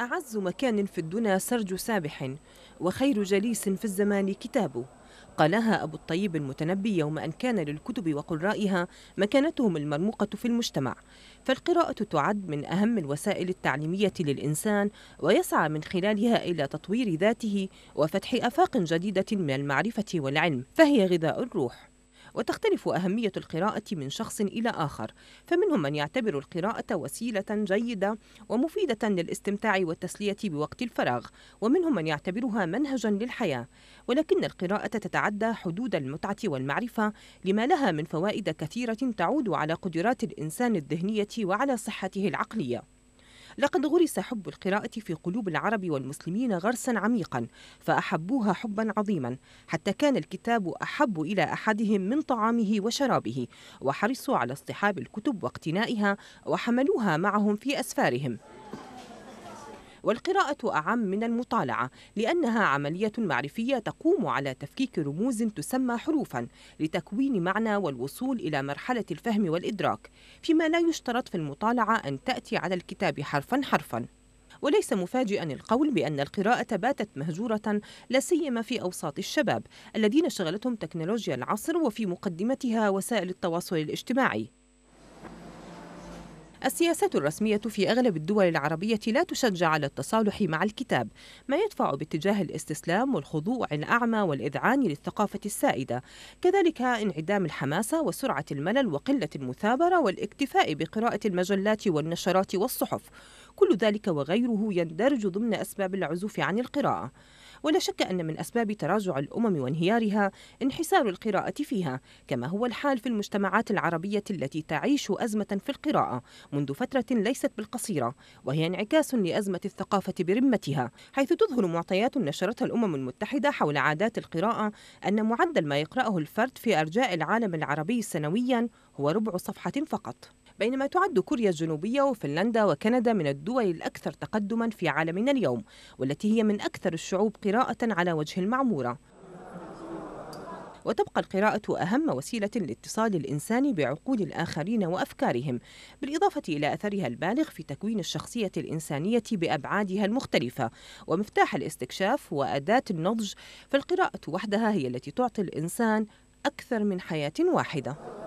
أعز مكان في الدنيا سرج سابح وخير جليس في الزمان كتابه قالها أبو الطيب المتنبي يوم أن كان للكتب وقرائها مكانتهم المرموقة في المجتمع فالقراءة تعد من أهم الوسائل التعليمية للإنسان ويسعى من خلالها إلى تطوير ذاته وفتح آفاق جديدة من المعرفة والعلم فهي غذاء الروح وتختلف أهمية القراءة من شخص إلى آخر فمنهم من يعتبر القراءة وسيلة جيدة ومفيدة للاستمتاع والتسلية بوقت الفراغ ومنهم من يعتبرها منهجا للحياة ولكن القراءة تتعدى حدود المتعة والمعرفة لما لها من فوائد كثيرة تعود على قدرات الإنسان الذهنية وعلى صحته العقلية لقد غرس حب القراءة في قلوب العرب والمسلمين غرسا عميقا فأحبوها حبا عظيما حتى كان الكتاب أحب إلى أحدهم من طعامه وشرابه وحرصوا على اصطحاب الكتب واقتنائها وحملوها معهم في أسفارهم والقراءة أعم من المطالعة لأنها عملية معرفية تقوم على تفكيك رموز تسمى حروفا لتكوين معنى والوصول إلى مرحلة الفهم والإدراك فيما لا يشترط في المطالعة أن تأتي على الكتاب حرفا حرفا وليس مفاجئا القول بأن القراءة باتت مهجورة لا سيما في أوساط الشباب الذين شغلتهم تكنولوجيا العصر وفي مقدمتها وسائل التواصل الاجتماعي السياسات الرسمية في أغلب الدول العربية لا تشجع على التصالح مع الكتاب ما يدفع باتجاه الاستسلام والخضوع الأعمى والإذعان للثقافة السائدة كذلك انعدام الحماسة وسرعة الملل وقلة المثابرة والاكتفاء بقراءة المجلات والنشرات والصحف كل ذلك وغيره يندرج ضمن أسباب العزوف عن القراءة ولا شك أن من أسباب تراجع الأمم وانهيارها انحسار القراءة فيها كما هو الحال في المجتمعات العربية التي تعيش أزمة في القراءة منذ فترة ليست بالقصيرة وهي انعكاس لأزمة الثقافة برمتها حيث تظهر معطيات نشرتها الأمم المتحدة حول عادات القراءة أن معدل ما يقرأه الفرد في أرجاء العالم العربي سنويا هو ربع صفحة فقط بينما تعد كوريا الجنوبية وفنلندا وكندا من الدول الأكثر تقدما في عالمنا اليوم والتي هي من أكثر الشعوب قراءة على وجه المعمورة وتبقى القراءة أهم وسيلة لاتصال الإنسان بعقول الآخرين وأفكارهم، بالإضافة إلى أثرها البالغ في تكوين الشخصية الإنسانية بأبعادها المختلفة، ومفتاح الاستكشاف وأداة النضج، فالقراءة وحدها هي التي تعطي الإنسان أكثر من حياة واحدة.